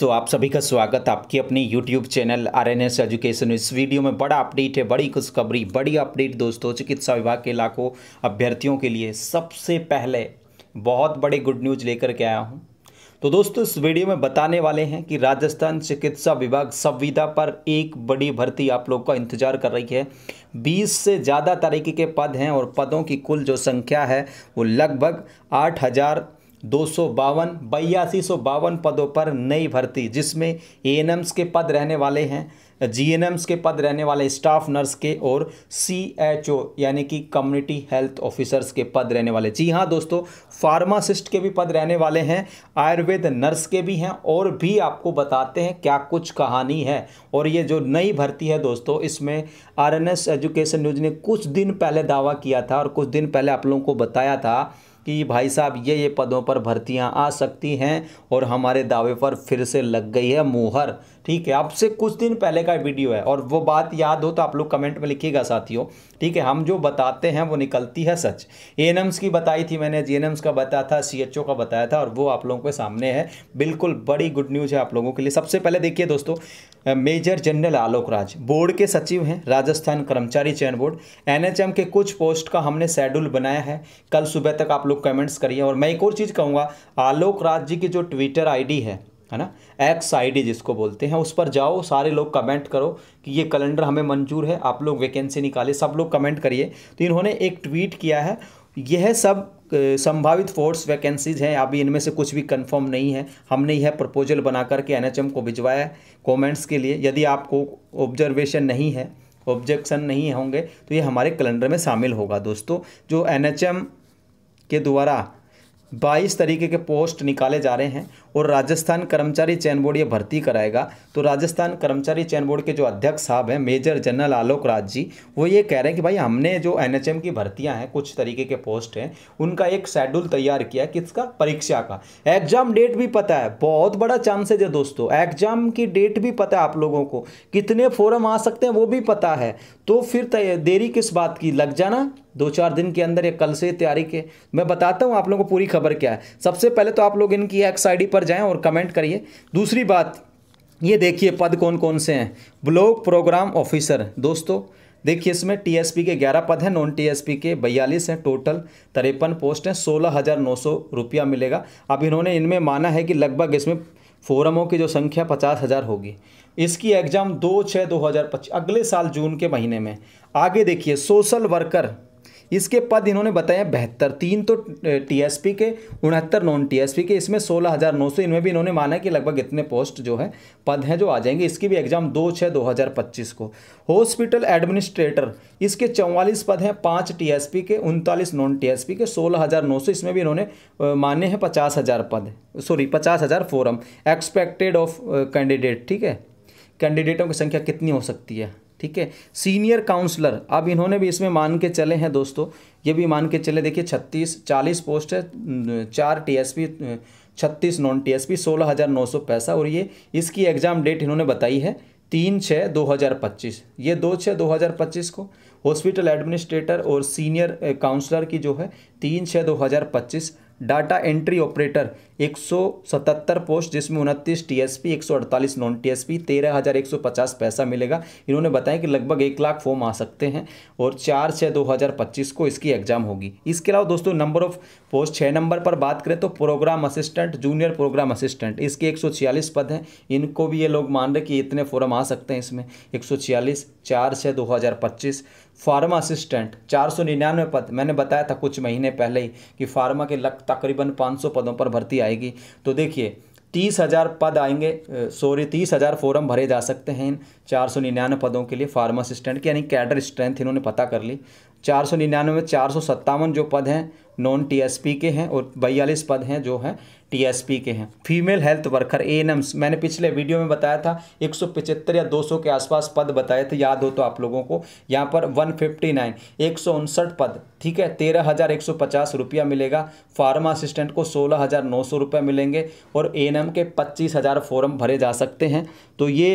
दोस्तों आप सभी का स्वागत आपकी अपनी YouTube channel R N S education इस वीडियो में बड़ा अपडेट है बड़ी खुशखबरी बड़ी अपडेट दोस्तों चिकित्सा विभाग के लाखों अभ्यर्थियों के लिए सबसे पहले बहुत बड़े गुड न्यूज लेकर के आया हूँ तो दोस्तों इस वीडियो में बताने वाले हैं कि राजस्थान चिकित्सा विभाग संविदा पर एक बड़ी भर्ती आप लोग का इंतजार कर रही है बीस से ज़्यादा तरीके के पद हैं और पदों की कुल जो संख्या है वो लगभग आठ हज़ार दो सौ बावन बयासी सौ बावन पदों पर नई भर्ती जिसमें ए के पद रहने वाले हैं जी के पद रहने वाले स्टाफ नर्स के और सी एच ओ यानी कि कम्युनिटी हेल्थ ऑफिसर्स के पद रहने वाले जी हाँ दोस्तों फार्मासिस्ट के भी पद रहने वाले हैं आयुर्वेद नर्स के भी हैं और भी आपको बताते हैं क्या कुछ कहानी है और ये जो नई भर्ती है दोस्तों इसमें आर एजुकेशन न्यूज ने कुछ दिन पहले दावा किया था और कुछ दिन पहले आप लोगों को बताया था कि भाई साहब ये ये पदों पर भर्तियां आ सकती हैं और हमारे दावे पर फिर से लग गई है मुहर ठीक है आपसे कुछ दिन पहले का वीडियो है और वो बात याद हो तो आप लोग कमेंट में लिखिएगा साथियों ठीक है हम जो बताते हैं वो निकलती है सच ए की बताई थी मैंने जे का बताया था सी का बताया था और वो आप लोगों के सामने है बिल्कुल बड़ी गुड न्यूज़ है आप लोगों के लिए सबसे पहले देखिए दोस्तों major general Alok Raj board के सचिव हैं राजस्थान कर्मचारी चयन बोर्ड एनएचएम के कुछ पोस्ट का हमने शेड्यूल बनाया है कल सुबह तक आप लोग कमेंट्स करिए और मैं एक और चीज़ कहूँगा आलोक राज जी की जो ट्विटर आईडी है है ना एक्स आईडी जिसको बोलते हैं उस पर जाओ सारे लोग कमेंट करो कि ये कैलेंडर हमें मंजूर है आप लोग वैकेंसी निकाले सब लोग कमेंट करिए तो इन्होंने एक ट्वीट किया है यह सब संभावित फोर्स वैकेंसीज हैं अभी इनमें से कुछ भी कंफर्म नहीं है हमने यह प्रपोजल बना करके एन को भिजवाया कमेंट्स के लिए यदि आपको ऑब्जर्वेशन नहीं है ऑब्जेक्शन नहीं होंगे तो ये हमारे कैलेंडर में शामिल होगा दोस्तों जो एन के द्वारा 22 तरीके के पोस्ट निकाले जा रहे हैं और राजस्थान कर्मचारी चयन बोर्ड ये भर्ती कराएगा तो राजस्थान कर्मचारी चयन बोर्ड के जो अध्यक्ष साहब हैं मेजर जनरल आलोक राज जी वो ये कह रहे हैं कि भाई हमने जो एनएचएम की भर्तियां हैं कुछ तरीके के पोस्ट हैं उनका एक शेड्यूल तैयार किया किसका परीक्षा का एग्जाम डेट भी पता है बहुत बड़ा चांसेज है दोस्तों एग्जाम की डेट भी पता है आप लोगों को कितने फॉरम आ सकते हैं वो भी पता है तो फिर देरी किस बात की लग जाना दो चार दिन के अंदर या कल से तैयारी के मैं बताता हूँ आप लोगों को पूरी खबर क्या है सबसे पहले तो आप लोग इनकी एक्स आई पर पर जाएं और कमेंट करिए दूसरी बात ये देखिए पद कौन कौन से हैं ब्लॉक प्रोग्राम ऑफिसर दोस्तों देखिए इसमें टीएसपी के 11 पद हैं नॉन टीएसपी के 42 हैं टोटल तिरपन पोस्ट हैं सोलह हज़ार नौ सौ रुपया मिलेगा अब इन्होंने इनमें माना है कि लगभग इसमें फोरमों की जो संख्या पचास हज़ार होगी इसकी एग्ज़ाम दो छः दो हज़ार पच्चीस अगले साल जून के महीने में आगे देखिए सोशल वर्कर इसके पद इन्होंने बताया बेहतर तीन तो टीएसपी के उनहत्तर नॉन टीएसपी के इसमें सोलह हज़ार नौ सौ इनमें भी इन्होंने माना कि लगभग इतने पोस्ट जो है पद हैं जो आ जाएंगे इसकी भी एग्जाम दो छः दो हज़ार पच्चीस को हॉस्पिटल एडमिनिस्ट्रेटर इसके चौवालीस पद हैं पाँच टी के उनतालीस नॉन टी के सोलह हज़ार नौ सौ इसमें भी इन्होंने माने हैं पचास हज़ार पद सॉरी पचास हज़ार फोरम एक्सपेक्टेड ऑफ कैंडिडेट ठीक है कैंडिडेटों की संख्या कितनी हो सकती है ठीक है सीनियर काउंसलर अब इन्होंने भी इसमें मान के चले हैं दोस्तों ये भी मान के चले देखिए छत्तीस चालीस पोस्ट है चार टीएसपी छत्तीस नॉन टीएसपी सोलह हज़ार नौ सौ पैसा और ये इसकी एग्ज़ाम डेट इन्होंने बताई है तीन छः दो हज़ार पच्चीस ये दो छः दो हज़ार पच्चीस को हॉस्पिटल एडमिनिस्ट्रेटर और सीनियर काउंसलर की जो है तीन छः दो हज़ार पच्चीस डाटा एंट्री ऑपरेटर 177 पोस्ट जिसमें उनतीस टीएसपी 148 नॉन टीएसपी 13,150 पैसा मिलेगा इन्होंने बताया कि लगभग एक लाख फॉर्म आ सकते हैं और चार छः दो हज़ार पच्चीस को इसकी एग्जाम होगी इसके अलावा दोस्तों नंबर ऑफ पोस्ट छः नंबर पर बात करें तो programme assistant junior programme assistant इसके एक पद हैं इनको भी ये लोग मान रहे कि इतने फॉर्म आ सकते हैं इसमें एक सौ छियालीस चार छः दो हज़ार पच्चीस फार्मा असिस्टेंट चार सौ निन्यानवे पद मैंने बताया था कुछ महीने पहले ही कि फार्मा के लग तकरीबन पाँच सौ पदों पर भर्ती आई जाएगी तो देखिए तीस हज़ार पद आएंगे सॉरी तीस हज़ार फॉरम भरे जा सकते हैं इन चार सौ निन्यानवे पदों के लिए फार्मासिस्टेंट की यानी कैडर स्ट्रेंथ इन्होंने पता कर ली चार सौ निन्यानवे में चार सौ सत्तावन जो पद हैं नॉन टीएसपी के हैं और बयालीस पद हैं जो हैं टीएसपी के हैं फीमेल हेल्थ वर्कर ए मैंने पिछले वीडियो में बताया था एक सौ पिचहत्तर या दो सौ के आसपास पद बताए थे याद हो तो आप लोगों को यहाँ पर वन फिफ्टी नाइन एक सौ उनसठ पद ठीक है तेरह हज़ार एक सौ पचास रुपया मिलेगा फार्मा असिस्टेंट को सोलह हज़ार नौ सौ रुपये मिलेंगे और ए के पच्चीस हज़ार फॉर्म भरे जा सकते हैं तो ये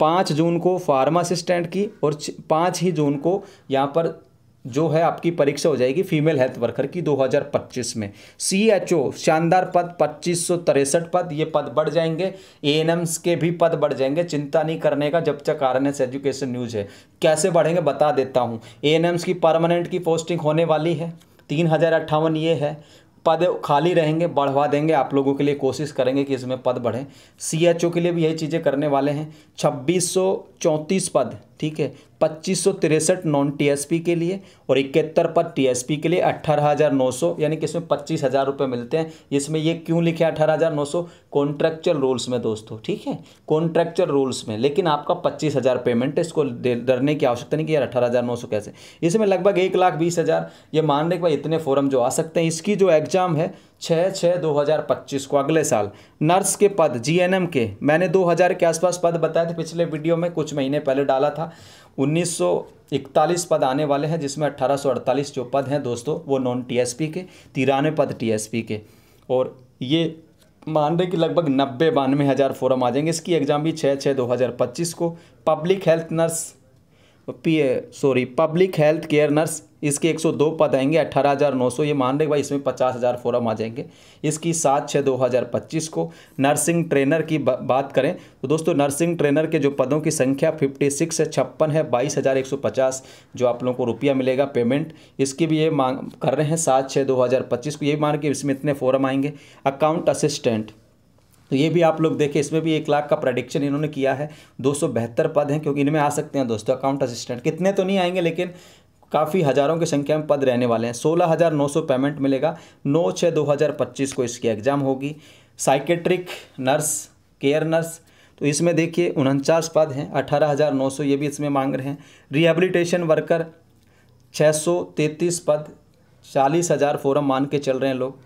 पाँच जून को फार्मा असिस्टेंट की और पाँच ही जून को यहाँ पर जो है आपकी परीक्षा हो जाएगी फीमेल हेल्थ वर्कर की 2025 में सी एच ओ शानदार पद पच्चीस सौ तिरसठ पद ये पद बढ़ जाएंगे ए एन एम्स के भी पद बढ़ जाएंगे चिंता नहीं करने का जब तक आर एजुकेशन न्यूज़ है कैसे बढ़ेंगे बता देता हूँ ए एन एम्स की परमानेंट की पोस्टिंग होने वाली है तीन हज़ार अट्ठावन ये है पद खाली रहेंगे बढ़वा देंगे आप लोगों के लिए कोशिश करेंगे कि इसमें पद बढ़ें सी एच ओ के लिए भी यही चीज़ें करने वाले हैं छब्बीस सौ चौंतीस पद ठीक है पच्चीस सौ तिरसठ नॉन टीएसपी के लिए और इकहत्तर पर टीएसपी के लिए अट्ठारह हज़ार नौ सौ यानी कि इसमें पच्चीस हज़ार रुपये मिलते हैं इसमें ये क्यों लिखे अठारह हज़ार नौ सौ कॉन्ट्रेक्चुअल रूल्स में दोस्तों ठीक है कॉन्ट्रेक्चुअल रूल्स में लेकिन आपका पच्चीस हज़ार पेमेंट है इसको डरने की आवश्यकता नहीं कि यार अठारह हज़ार नौ सौ कैसे इसमें लगभग एक लाख बीस हज़ार ये रहे कि भाई इतने फॉरम जो आ सकते हैं इसकी जो एग्ज़ाम है छः छः दो हज़ार पच्चीस को अगले साल नर्स के पद जीएनएम के मैंने दो हज़ार के आसपास पद बताए थे पिछले वीडियो में कुछ महीने पहले डाला था उन्नीस सौ इकतालीस पद आने वाले हैं जिसमें सौ अड़तालीस जो पद हैं दोस्तों वो नॉन टीएसपी के तिरानवे पद टीएसपी के और ये मान रहे कि लगभग नब्बे बानवे हज़ार फॉरम आ जाएंगे इसकी एग्ज़ाम भी छः छः दो हज़ार पच्चीस को public health nurse sorry public health care nurse इसके 102 पद आएंगे अट्ठारह हज़ार नौ सौ ये मान रहे भाई इसमें पचास हज़ार फॉरम आ जाएंगे इसकी सात छः दो हज़ार पच्चीस को नर्सिंग ट्रेनर की बा, बात करें तो दोस्तों नर्सिंग ट्रेनर के जो पदों की संख्या फिफ्टी सिक्स है छप्पन है बाईस हज़ार एक सौ पचास जो आप लोगों को रुपया मिलेगा पेमेंट इसकी भी ये मांग कर रहे हैं सात छः दो हज़ार पच्चीस को ये मान के इसमें इतने फॉरम आएंगे अकाउंट असिस्टेंट तो ये भी आप लोग देखें इसमें भी एक लाख का प्रडिक्शन इन्होंने किया है दो पद हैं क्योंकि इनमें आ सकते हैं दोस्तों अकाउंट असिस्टेंट कितने तो नहीं आएंगे लेकिन काफ़ी हज़ारों की संख्या में पद रहने वाले हैं सोलह हज़ार नौ सौ पेमेंट मिलेगा नौ छः दो हज़ार पच्चीस को इसकी एग्ज़ाम होगी साइकेट्रिक नर्स केयर नर्स तो इसमें देखिए उनचास पद हैं अठारह हज़ार नौ सौ ये भी इसमें मांग रहे हैं रिहेबिलिटेशन वर्कर छः सौ तैंतीस पद चालीस हज़ार फोरम मान के चल रहे हैं लोग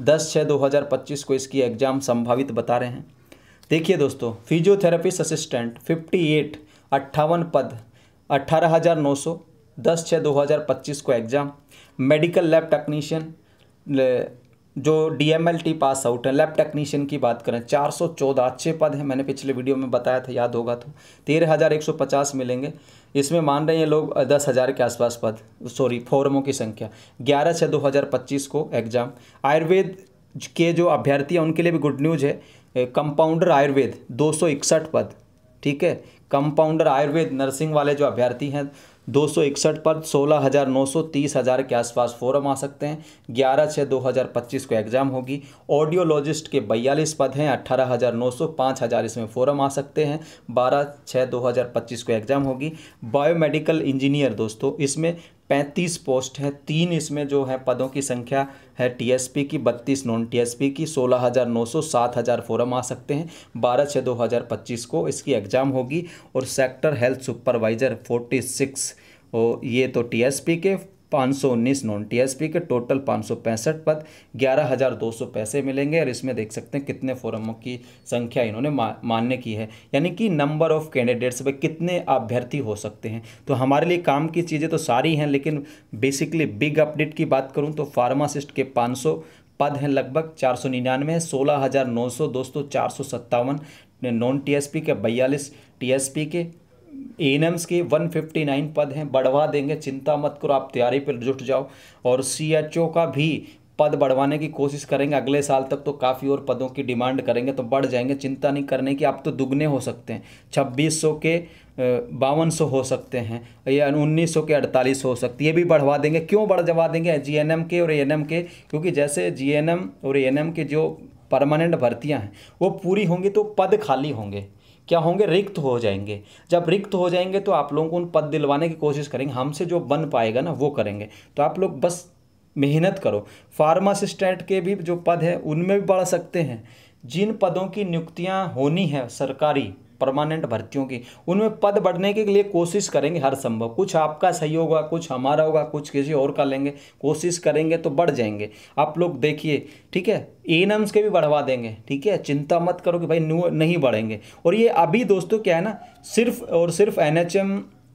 दस छः दो हज़ार पच्चीस को इसकी एग्ज़ाम संभावित बता रहे हैं देखिए दोस्तों फिजियोथेरेपिस्ट असिस्टेंट फिफ्टी एट अट्ठावन पद अट्ठारह हज़ार नौ सौ दस छः दो हज़ार पच्चीस को एग्ज़ाम मेडिकल लैब टेक्नीशियन जो डी पास आउट है लैब टेक्नीशियन की बात करें 414 अच्छे पद हैं मैंने पिछले वीडियो में बताया था याद होगा तो तेरह हज़ार एक सौ पचास मिलेंगे इसमें मान रहे हैं लोग दस हज़ार के आसपास पद सॉरी फॉर्मों की संख्या ग्यारह छः दो हज़ार पच्चीस को एग्ज़ाम आयुर्वेद के जो अभ्यर्थी हैं उनके लिए भी गुड न्यूज़ है कंपाउंडर आयुर्वेद दो पद ठीक है कंपाउंडर आयुर्वेद नर्सिंग वाले जो अभ्यर्थी हैं दो सौ इकसठ पर सोलह हज़ार नौ सौ तीस हज़ार के आसपास फॉरम आ सकते हैं ग्यारह छः दो हज़ार पच्चीस को एग्ज़ाम होगी ऑडियोलॉजिस्ट के बयालीस पद हैं अट्ठारह हज़ार नौ सौ पाँच हज़ार इसमें फॉरम आ सकते हैं बारह छः दो हज़ार पच्चीस को एग्ज़ाम होगी बायोमेडिकल इंजीनियर दोस्तों इसमें पैंतीस पोस्ट है तीन इसमें जो है पदों की संख्या है टीएसपी की बत्तीस नॉन टीएसपी की सोलह हज़ार नौ सौ सात हज़ार फोरम आ सकते हैं बारह छः दो हज़ार पच्चीस को इसकी एग्ज़ाम होगी और sector health supervisor forty six और ये तो टीएसपी के पाँच सौ उन्नीस नॉन टीएसपी के टोटल पाँच सौ पैंसठ पद ग्यारह हज़ार दो सौ पैसे मिलेंगे और इसमें देख सकते हैं कितने फोरमों की संख्या इन्होंने मा, मान्य की है यानी कि नंबर ऑफ कैंडिडेट्स भाई कितने अभ्यर्थी हो सकते हैं तो हमारे लिए काम की चीज़ें तो सारी हैं लेकिन बेसिकली बिग अपडेट की बात करूँ तो फार्मासिस्ट के पाँच सौ पद हैं लगभग चार सौ निन्यानवे सोलह हज़ार नौ सौ दोस्तों चार सौ सत्तावन नॉन टी के बयालीस टी के ए के 159 पद हैं बढ़वा देंगे चिंता मत करो आप तैयारी पर जुट जाओ और सी का भी पद बढ़वाने की कोशिश करेंगे अगले साल तक तो काफ़ी और पदों की डिमांड करेंगे तो बढ़ जाएंगे चिंता नहीं करने की आप तो दुगने हो सकते हैं छब्बीस सौ के बावन सौ हो सकते हैं या उन्नीस सौ के अड़तालीस हो सकती है भी बढ़वा देंगे क्यों बढ़वा देंगे जी एन एम के और ए एन एम के क्योंकि जैसे जी एन एम और ए एन एम के जो परमानेंट भर्तियाँ हैं वो पूरी होंगी तो पद खाली होंगे क्या होंगे रिक्त हो जाएंगे जब रिक्त हो जाएंगे तो आप लोगों को उन पद दिलवाने की कोशिश करेंगे हमसे जो बन पाएगा ना वो करेंगे तो आप लोग बस मेहनत करो फार्मासिस्टेंट के भी जो पद है उनमें भी बढ़ सकते हैं जिन पदों की नियुक्तियाँ होनी है सरकारी परमानेंट भर्तियों की उनमें पद बढ़ने के लिए कोशिश करेंगे हर संभव कुछ आपका सही होगा कुछ हमारा होगा कुछ किसी और का लेंगे कोशिश करेंगे तो बढ़ जाएंगे आप लोग देखिए ठीक है एनम्स के भी बढ़वा देंगे ठीक है चिंता मत करो कि भाई नहीं बढ़ेंगे और ये अभी दोस्तों क्या है ना सिर्फ और सिर्फ एन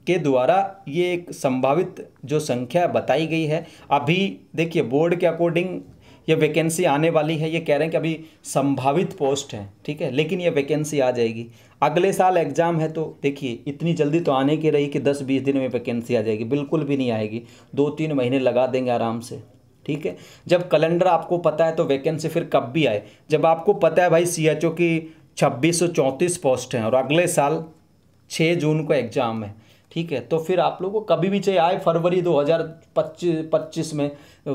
के द्वारा ये एक संभावित जो संख्या बताई गई है अभी देखिए बोर्ड के अकॉर्डिंग ये वैकेंसी आने वाली है ये कह रहे हैं कि अभी संभावित पोस्ट है ठीक है लेकिन ये वैकेंसी आ जाएगी अगले साल एग्ज़ाम है तो देखिए इतनी जल्दी तो आने की रही कि दस बीस दिन में वैकेंसी आ जाएगी बिल्कुल भी नहीं आएगी दो तीन महीने लगा देंगे आराम से ठीक है जब कैलेंडर आपको पता है तो वैकेंसी फिर कब भी आए जब आपको पता है भाई सी की छब्बीस पोस्ट हैं और अगले साल छः जून को एग्ज़ाम है ठीक है तो फिर आप लोगों को कभी भी चाहिए आए फरवरी 2025 पच्चीस में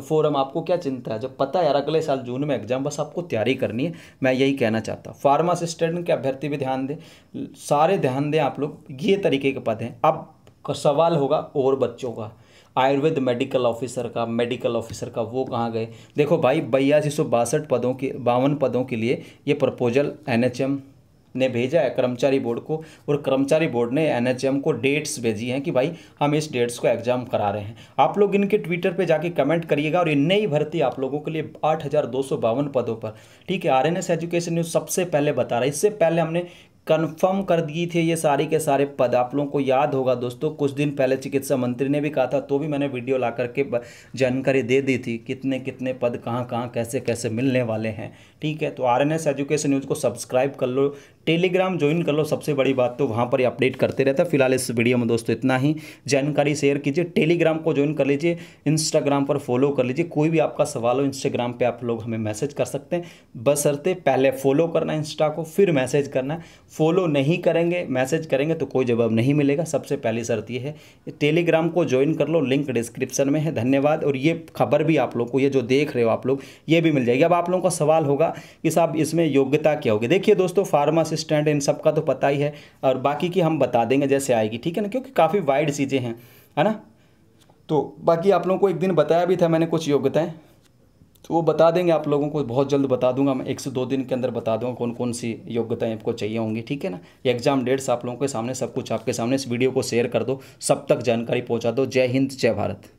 फोरम आपको क्या चिंता है जब पता है यार अगले साल जून में एग्जाम बस आपको तैयारी करनी है मैं यही कहना चाहता हूँ फार्मा असिस्टेंट के अभ्यर्थी भी ध्यान दें सारे ध्यान दें आप लोग ये तरीके के पद हैं अब सवाल होगा और बच्चों का आयुर्वेद मेडिकल ऑफिसर का मेडिकल ऑफिसर का वो कहाँ गए देखो भाई बयासी सौ बासठ पदों के बावन पदों के लिए ये प्रपोजल एन ने भेजा है कर्मचारी बोर्ड को और कर्मचारी बोर्ड ने एनएचएम को डेट्स भेजी हैं कि भाई हम इस डेट्स को एग्जाम करा रहे हैं आप लोग इनके ट्विटर पर जाके कमेंट करिएगा और ये नई भर्ती आप लोगों के लिए आठ पदों पर ठीक है आर एजुकेशन न्यूज़ सबसे पहले बता रहा है इससे पहले हमने कन्फर्म कर दिए थे ये सारे के सारे पद आप लोगों को याद होगा दोस्तों कुछ दिन पहले चिकित्सा मंत्री ने भी कहा था तो भी मैंने वीडियो ला करके जानकारी दे दी थी कितने कितने पद कहाँ कहाँ कैसे कैसे मिलने वाले हैं ठीक है तो R N S education news को सब्सक्राइब कर लो टेलीग्राम ज्वाइन कर लो सबसे बड़ी बात तो वहाँ पर अपडेट करते रहता है फिलहाल इस वीडियो में दोस्तों इतना ही जानकारी शेयर कीजिए टेलीग्राम को ज्वाइन कर लीजिए इंस्टाग्राम पर फॉलो कर लीजिए कोई भी आपका सवाल हो इंस्टाग्राम पर आप लोग हमें मैसेज कर सकते हैं बस बसरते पहले फॉलो करना इंस्टा को फिर मैसेज करना फॉलो नहीं करेंगे मैसेज करेंगे तो कोई जवाब नहीं मिलेगा सबसे पहली शर्त यह है टेलीग्राम को ज्वाइन कर लो लिंक डिस्क्रिप्शन में है धन्यवाद और ये खबर भी आप लोग को ये जो देख रहे हो आप लोग ये भी मिल जाएगी अब आप लोगों का सवाल होगा कि साहब इसमें योग्यता क्या होगी देखिए दोस्तों फार्मासिस्ट स्टैंड इन सब का तो पता ही है और बाकी की हम बता देंगे जैसे आएगी ठीक है ना क्योंकि काफ़ी वाइड चीज़ें हैं है ना तो बाकी आप लोगों को एक दिन बताया भी था मैंने कुछ योग्यताएँ तो वो बता देंगे आप लोगों को बहुत जल्द बता दूंगा मैं एक से दो दिन के अंदर बता दूंगा कौन कौन सी योग्यताएं आपको चाहिए होंगी ठीक है ना एग्जाम डेट्स आप लोगों के सामने सब कुछ आपके सामने इस वीडियो को शेयर कर दो सब तक जानकारी पहुंचा दो जय हिंद जय भारत